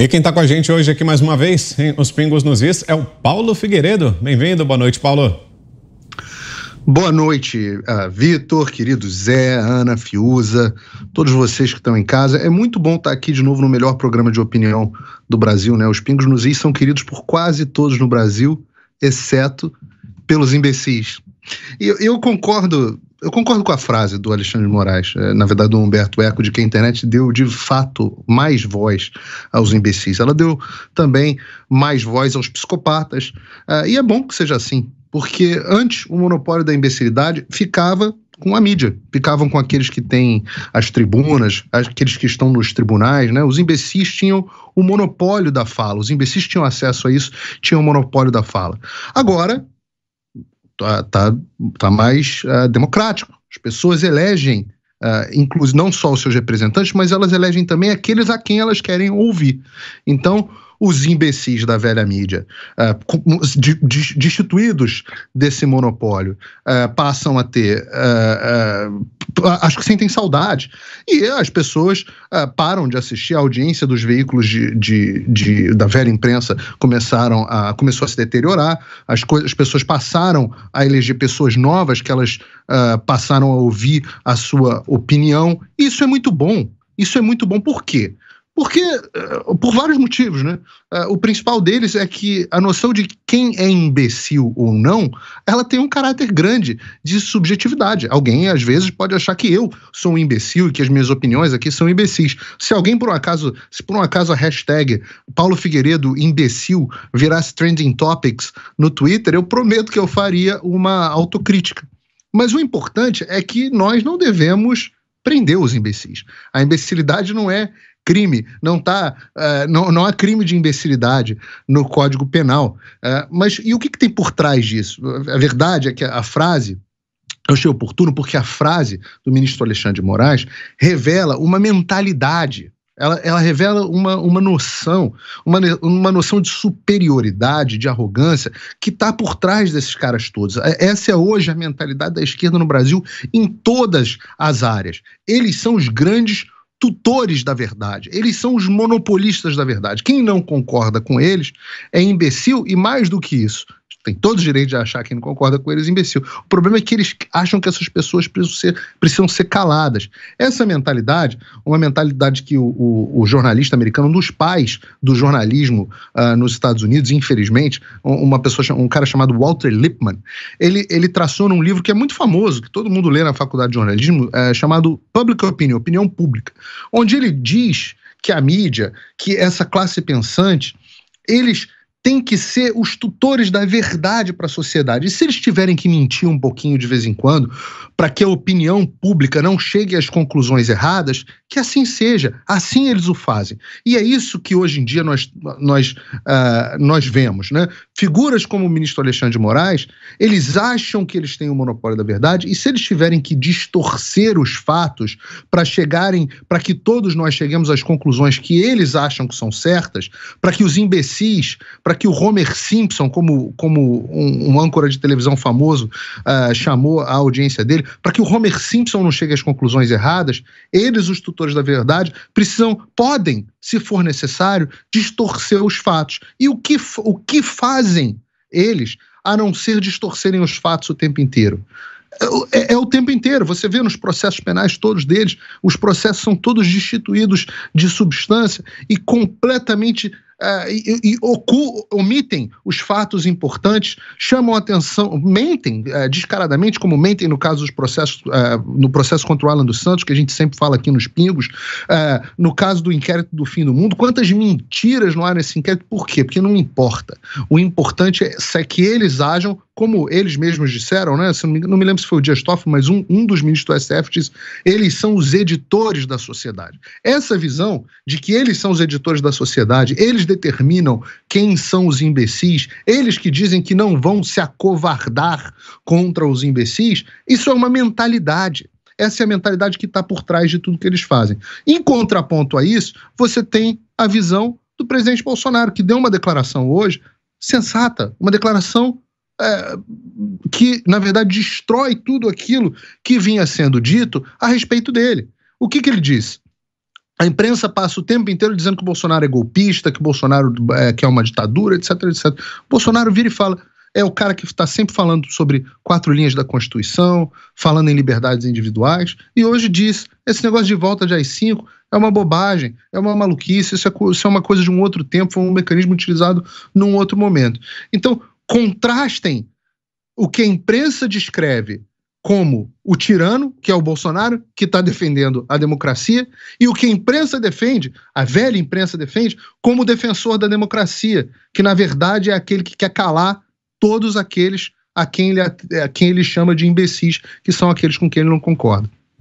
E quem está com a gente hoje aqui mais uma vez, em Os Pingos nos Is, é o Paulo Figueiredo. Bem-vindo, boa noite, Paulo. Boa noite, uh, Vitor, querido Zé, Ana, Fiuza, todos vocês que estão em casa. É muito bom estar tá aqui de novo no melhor programa de opinião do Brasil, né? Os Pingos nos Is são queridos por quase todos no Brasil, exceto pelos imbecis eu, eu concordo eu concordo com a frase do Alexandre de Moraes, eh, na verdade do Humberto Eco, de que a internet deu de fato mais voz aos imbecis. Ela deu também mais voz aos psicopatas. Ah, e é bom que seja assim, porque antes o monopólio da imbecilidade ficava com a mídia, ficavam com aqueles que têm as tribunas, aqueles que estão nos tribunais, né? Os imbecis tinham o monopólio da fala, os imbecis tinham acesso a isso, tinham o monopólio da fala. Agora está tá, tá mais uh, democrático. As pessoas elegem, uh, inclusive não só os seus representantes, mas elas elegem também aqueles a quem elas querem ouvir. Então, os imbecis da velha mídia, ah, de, de, destituídos desse monopólio, ah, passam a ter. Ah, acho que sentem saudade. E as pessoas param de assistir a audiência dos veículos de, de, de, da velha imprensa começaram a, começou a se deteriorar, as, as pessoas passaram a eleger pessoas novas que elas passaram a ouvir a sua opinião. Isso é muito bom. Isso é muito bom. Por quê? Porque, eh, por vários motivos, né? Eh, o principal deles é que a noção de quem é imbecil ou não, ela tem um caráter grande de subjetividade. Alguém, às vezes, pode achar que eu sou um imbecil e que as minhas opiniões aqui são imbecis. Se alguém, por um acaso, se por um acaso a hashtag Paulo Figueiredo imbecil virasse trending topics no Twitter, eu prometo que eu faria uma autocrítica. Mas o importante é que nós não devemos prender os imbecis. A imbecilidade não é crime, não tá, uh, não, não há crime de imbecilidade no Código Penal. Uh, mas e o que, que, tem por trás disso? A verdade é que a, a frase eu achei oportuno porque a frase do ministro Alexandre de Moraes revela uma mentalidade. Ela, ela revela uma, uma noção, uma, uma noção de superioridade, de arrogância, que está por trás desses caras todos. É, essa é hoje a mentalidade da esquerda no Brasil em todas as áreas. Eles são os grandes tutores da verdade, eles são os monopolistas da verdade. Quem não concorda com eles é imbecil e, mais do que isso, tem todo o direito de achar quem não concorda com eles imbecil. O problema é que eles acham que essas pessoas precisam ser, precisam ser caladas. Essa mentalidade, uma mentalidade que o, o, o jornalista americano, um dos pais do jornalismo uh, nos Estados Unidos, infelizmente, uma pessoa, um cara chamado Walter Lippmann, ele, ele traçou num livro que é muito famoso, que todo mundo lê na faculdade de jornalismo, é, chamado Public Opinion, Opinião Pública, onde ele diz que a mídia, que essa classe pensante, eles têm que ser os tutores da verdade para a sociedade. E se eles tiverem que mentir um pouquinho de vez em quando, para que a opinião pública não chegue às conclusões erradas, que assim seja. Assim eles o fazem. E é isso que hoje em dia nós, nós, uh, nós vemos. Né? Figuras como o ministro Alexandre de Moraes, eles acham que eles têm o monopólio da verdade, e se eles tiverem que distorcer os fatos para chegarem, para que todos nós cheguemos às conclusões que eles acham que são certas, para que os imbecis, para que o Homer Simpson, como, como um, um âncora de televisão famoso, uh, chamou a audiência dele, para que o Homer Simpson não chegue às conclusões erradas, eles, os tutores da verdade, precisam, podem, se for necessário, distorcer os fatos. E o que, o que fazem eles a não ser distorcerem os fatos o tempo inteiro? É, é, é, o tempo inteiro. Você vê nos processos penais todos deles, os processos são todos destituídos de substância e completamente uh, e, e ocu, omitem os fatos importantes, chamam atenção, mentem uh, descaradamente, como mentem no caso dos processos, uh, no processo contra o Alan dos Santos, que a gente sempre fala aqui nos pingos, no caso do inquérito do fim do mundo, quantas mentiras não há nesse inquérito? Por quê? Porque não importa. O importante é, é que eles ajam como eles mesmos disseram, né? Não me, não me lembro se foi o Dias Toffoli, mas um, um dos ministros do STF disse: eles são os editores da sociedade. Essa visão de que eles são os editores da sociedade, eles determinam quem são os imbecis, eles que dizem que não vão se acovardar contra os imbecis, isso é uma mentalidade. Essa é a mentalidade que está por trás de tudo que eles fazem. Em contraponto a isso, você tem a visão do presidente Bolsonaro, que deu uma declaração hoje sensata, uma declaração é, que, na verdade, destrói tudo aquilo que vinha sendo dito a respeito dele. O que, que ele disse? A imprensa passa o tempo inteiro dizendo que o Bolsonaro é golpista, que o Bolsonaro é, que é uma ditadura, etc, etc. O Bolsonaro vira e fala: é o cara que está sempre falando sobre quatro linhas da Constituição, falando em liberdades individuais, e hoje diz: esse negócio de volta de AI-5 é uma bobagem, é uma maluquice, isso é, isso é uma coisa de um outro tempo, foi um mecanismo utilizado num outro momento. Então, contrastem o que a imprensa descreve como o tirano, que é o Bolsonaro, que está defendendo a democracia, e o que a imprensa defende, a velha imprensa defende, como o defensor da democracia, que na verdade é aquele que quer calar todos aqueles a quem ele, a quem ele chama de imbecis, que são aqueles com quem ele não concorda.